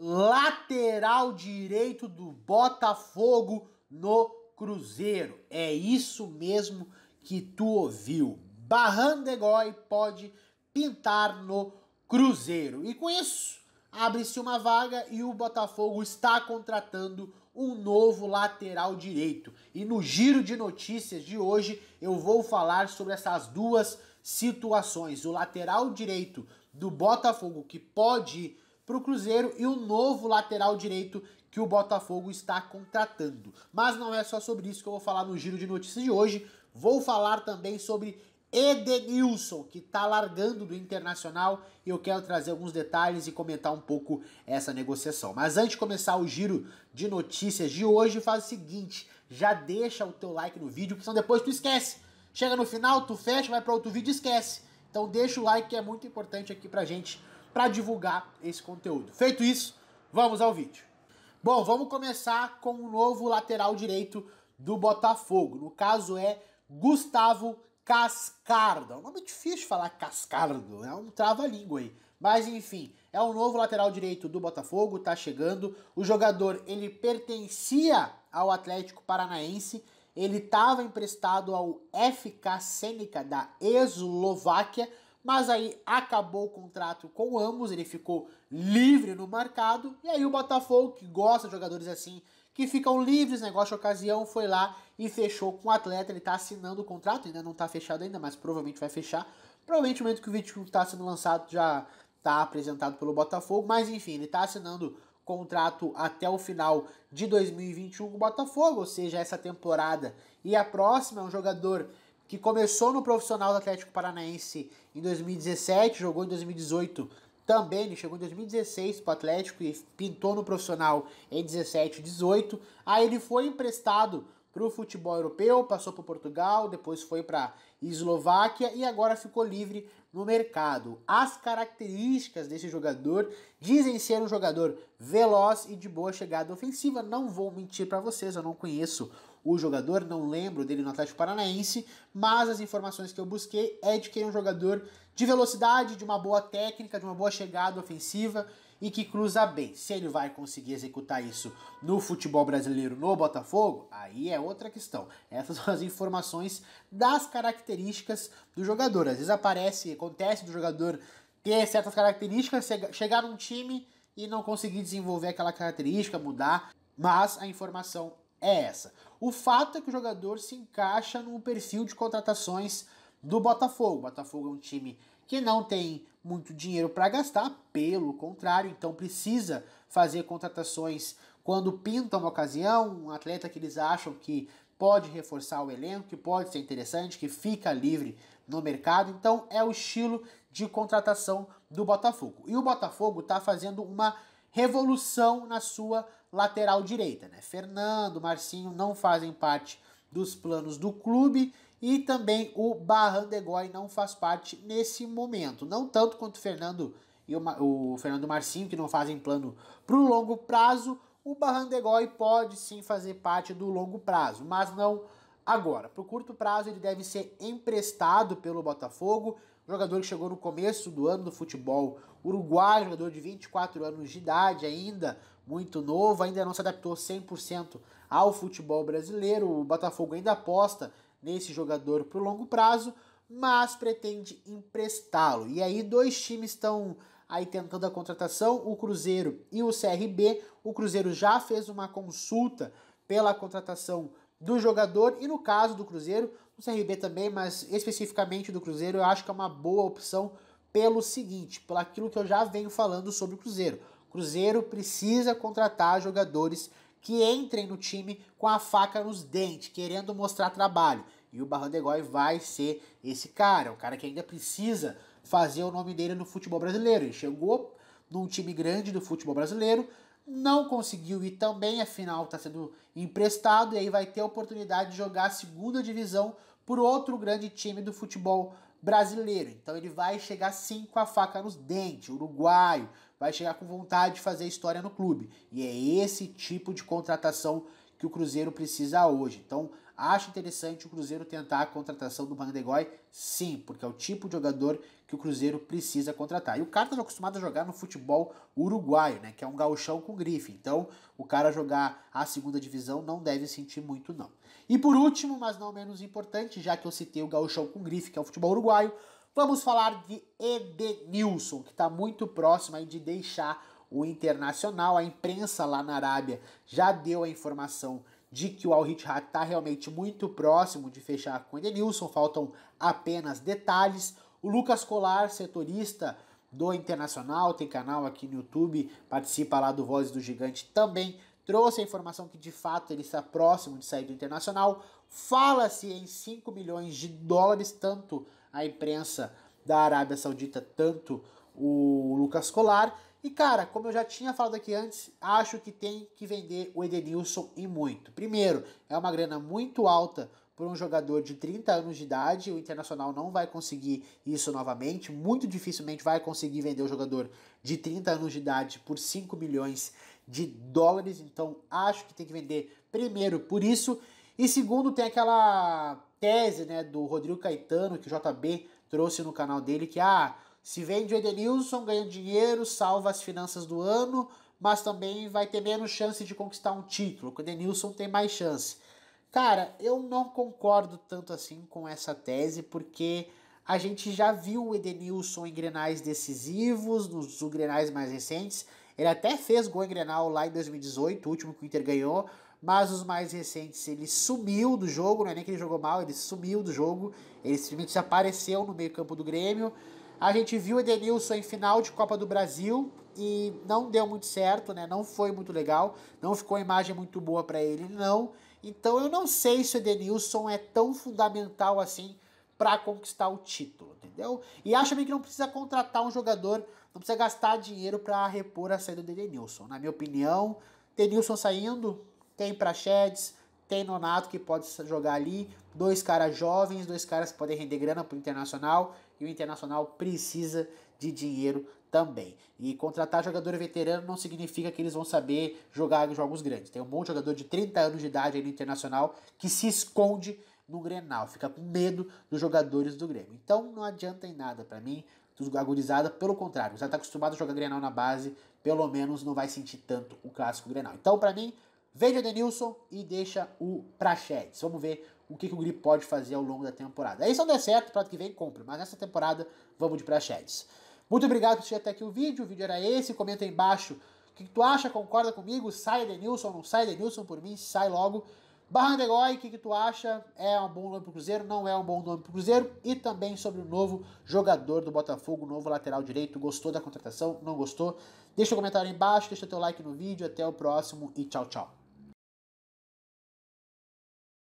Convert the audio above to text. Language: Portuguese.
lateral direito do Botafogo no Cruzeiro. É isso mesmo que tu ouviu. Barrandegói pode pintar no Cruzeiro. E com isso, abre-se uma vaga e o Botafogo está contratando um novo lateral direito. E no giro de notícias de hoje, eu vou falar sobre essas duas situações. O lateral direito do Botafogo que pode para o Cruzeiro e o novo lateral direito que o Botafogo está contratando. Mas não é só sobre isso que eu vou falar no giro de notícias de hoje. Vou falar também sobre Edenilson, que está largando do Internacional, e eu quero trazer alguns detalhes e comentar um pouco essa negociação. Mas antes de começar o giro de notícias de hoje, faz o seguinte, já deixa o teu like no vídeo, porque senão depois tu esquece. Chega no final, tu fecha, vai para outro vídeo e esquece. Então deixa o like que é muito importante aqui pra gente para divulgar esse conteúdo. Feito isso, vamos ao vídeo. Bom, vamos começar com o um novo lateral direito do Botafogo. No caso é Gustavo Cascardo. É um nome difícil de falar Cascardo, é um trava-língua aí. Mas enfim, é o um novo lateral direito do Botafogo, tá chegando. O jogador, ele pertencia ao Atlético Paranaense, ele estava emprestado ao FK Senica da Eslováquia, mas aí acabou o contrato com ambos, ele ficou livre no mercado, e aí o Botafogo, que gosta de jogadores assim, que ficam livres, negócio né, de ocasião, foi lá e fechou com o atleta, ele está assinando o contrato, ainda não está fechado ainda, mas provavelmente vai fechar, provavelmente no momento que o vídeo está sendo lançado já está apresentado pelo Botafogo, mas enfim, ele está assinando contrato até o final de 2021 com o Botafogo, ou seja, essa temporada e a próxima. É um jogador que começou no profissional do Atlético Paranaense em 2017, jogou em 2018 também, ele chegou em 2016 para o Atlético e pintou no profissional em 17 18. Aí ele foi emprestado para o futebol europeu, passou para Portugal, depois foi para Eslováquia e agora ficou livre no mercado. As características desse jogador dizem ser um jogador veloz e de boa chegada ofensiva. Não vou mentir para vocês, eu não conheço o jogador, não lembro dele no Atlético Paranaense, mas as informações que eu busquei é de que é um jogador de velocidade, de uma boa técnica, de uma boa chegada ofensiva e que cruza bem. Se ele vai conseguir executar isso no futebol brasileiro, no Botafogo, aí é outra questão. Essas são as informações das características do jogador. Às vezes aparece, acontece do jogador ter certas características, chegar num time e não conseguir desenvolver aquela característica, mudar, mas a informação é essa. O fato é que o jogador se encaixa no perfil de contratações do Botafogo. O Botafogo é um time que não tem muito dinheiro para gastar, pelo contrário, então precisa fazer contratações quando pinta uma ocasião, um atleta que eles acham que pode reforçar o elenco, que pode ser interessante, que fica livre no mercado. Então é o estilo de contratação do Botafogo. E o Botafogo está fazendo uma revolução na sua lateral direita, né? Fernando, Marcinho não fazem parte dos planos do clube e também o Barran de Goy não faz parte nesse momento. Não tanto quanto o Fernando e o, o Fernando Marcinho, que não fazem plano para o longo prazo. O Barran de Goy pode sim fazer parte do longo prazo, mas não agora. Para o curto prazo, ele deve ser emprestado pelo Botafogo. Jogador que chegou no começo do ano do futebol uruguaio, jogador de 24 anos de idade ainda, muito novo, ainda não se adaptou 100% ao futebol brasileiro. O Botafogo ainda aposta nesse jogador para o longo prazo, mas pretende emprestá-lo. E aí dois times estão aí tentando a contratação, o Cruzeiro e o CRB. O Cruzeiro já fez uma consulta pela contratação do jogador e no caso do Cruzeiro, do CRB também, mas especificamente do Cruzeiro, eu acho que é uma boa opção pelo seguinte, pelo aquilo que eu já venho falando sobre o Cruzeiro. Cruzeiro precisa contratar jogadores que entrem no time com a faca nos dentes, querendo mostrar trabalho. E o Barran de Goy vai ser esse cara, o cara que ainda precisa fazer o nome dele no futebol brasileiro. Ele chegou num time grande do futebol brasileiro, não conseguiu ir também, afinal está sendo emprestado e aí vai ter a oportunidade de jogar a segunda divisão por outro grande time do futebol brasileiro brasileiro. Então ele vai chegar sim com a faca nos dentes, uruguaio, vai chegar com vontade de fazer história no clube. E é esse tipo de contratação que o Cruzeiro precisa hoje. Então, acho interessante o Cruzeiro tentar a contratação do Bandegói, sim, porque é o tipo de jogador que o Cruzeiro precisa contratar. E o cara está acostumado a jogar no futebol uruguaio, né, que é um gauchão com grife. Então, o cara jogar a segunda divisão não deve sentir muito não. E por último, mas não menos importante, já que eu citei o gauchão com grife, que é o futebol uruguaio, vamos falar de Edenilson, que está muito próximo de deixar o Internacional, a imprensa lá na Arábia já deu a informação de que o al hitrat está realmente muito próximo de fechar com o Edenilson, faltam apenas detalhes. O Lucas Colar, setorista do Internacional, tem canal aqui no YouTube, participa lá do Voz do Gigante também, trouxe a informação que de fato ele está próximo de sair do Internacional. Fala-se em 5 milhões de dólares, tanto a imprensa da Arábia Saudita, tanto o Lucas Colar. E cara, como eu já tinha falado aqui antes, acho que tem que vender o Edenilson e muito. Primeiro, é uma grana muito alta por um jogador de 30 anos de idade, o Internacional não vai conseguir isso novamente, muito dificilmente vai conseguir vender o jogador de 30 anos de idade por 5 milhões de dólares, então acho que tem que vender primeiro por isso, e segundo tem aquela tese, né, do Rodrigo Caetano que o JB trouxe no canal dele que ah, se vende o Edenilson, ganha dinheiro, salva as finanças do ano, mas também vai ter menos chance de conquistar um título, o Edenilson tem mais chance. Cara, eu não concordo tanto assim com essa tese, porque a gente já viu o Edenilson em grenais decisivos, nos grenais mais recentes. Ele até fez gol em grenal lá em 2018, o último que o Inter ganhou, mas os mais recentes ele sumiu do jogo, não é nem que ele jogou mal, ele sumiu do jogo, ele simplesmente desapareceu no meio-campo do Grêmio. A gente viu o Edenilson em final de Copa do Brasil e não deu muito certo, né? Não foi muito legal, não ficou a imagem muito boa para ele, não. Então eu não sei se o Edenilson é tão fundamental assim para conquistar o título, entendeu? E acho bem que não precisa contratar um jogador, não precisa gastar dinheiro para repor a saída do Edenilson. Na minha opinião, Denilson saindo, tem Praxedes, tem Nonato que pode jogar ali, dois caras jovens, dois caras que podem render grana para o Internacional e o Internacional precisa de dinheiro também. E contratar jogador veterano não significa que eles vão saber jogar jogos grandes. Tem um monte de jogador de 30 anos de idade aí no Internacional que se esconde no Grenal, fica com medo dos jogadores do Grêmio. Então não adianta em nada para mim agonizada, pelo contrário, já está acostumado a jogar Grenal na base, pelo menos não vai sentir tanto o clássico Grenal. Então, para mim, Vende o Denilson e deixa o Prachedes. Vamos ver o que, que o Gri pode fazer ao longo da temporada. Aí se não der certo, para que vem compra, mas nessa temporada vamos de Prachedes. Muito obrigado por assistir até aqui o vídeo, o vídeo era esse, comenta aí embaixo o que, que tu acha, concorda comigo, sai Denilson, não sai Denilson por mim, sai logo. Barra Negói, o que, que tu acha? É um bom nome pro Cruzeiro? Não é um bom nome pro Cruzeiro? E também sobre o novo jogador do Botafogo, novo lateral direito. Gostou da contratação? Não gostou? Deixa o um comentário aí embaixo, deixa teu like no vídeo. Até o próximo e tchau, tchau.